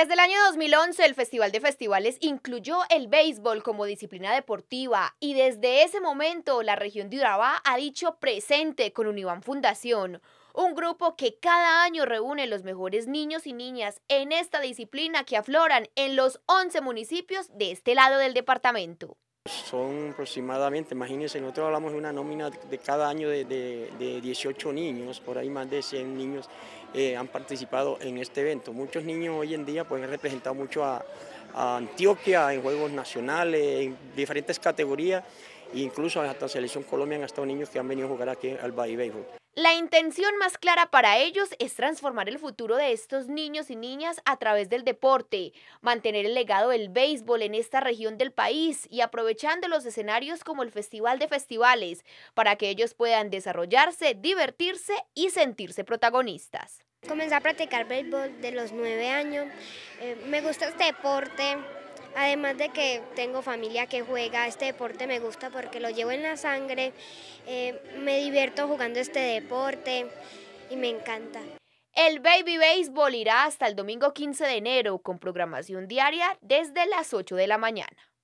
Desde el año 2011, el Festival de Festivales incluyó el béisbol como disciplina deportiva y desde ese momento la región de Urabá ha dicho presente con Univan Fundación, un grupo que cada año reúne los mejores niños y niñas en esta disciplina que afloran en los 11 municipios de este lado del departamento. Son aproximadamente, imagínense, nosotros hablamos de una nómina de cada año de, 18 niños, por ahí más de 100 niños eh, han participado en este evento. Muchos niños hoy en día pueden representar mucho a, Antioquia en juegos nacionales, en diferentes categorías, e incluso hasta Selección Colombia han estado niños que han venido a jugar aquí al Bay Béisbol. La intención más clara para ellos es transformar el futuro de estos niños y niñas a través del deporte, mantener el legado del béisbol en esta región del país y aprovechar los escenarios como el Festival de Festivales para que ellos puedan desarrollarse, divertirse y sentirse protagonistas. Comencé a practicar béisbol de los nueve años. Eh, me gusta este deporte, además de que tengo familia que juega este deporte, me gusta porque lo llevo en la sangre, eh, me divierto jugando este deporte y me encanta. El Baby Baseball irá hasta el domingo 15 de enero con programación diaria desde las 8 de la mañana.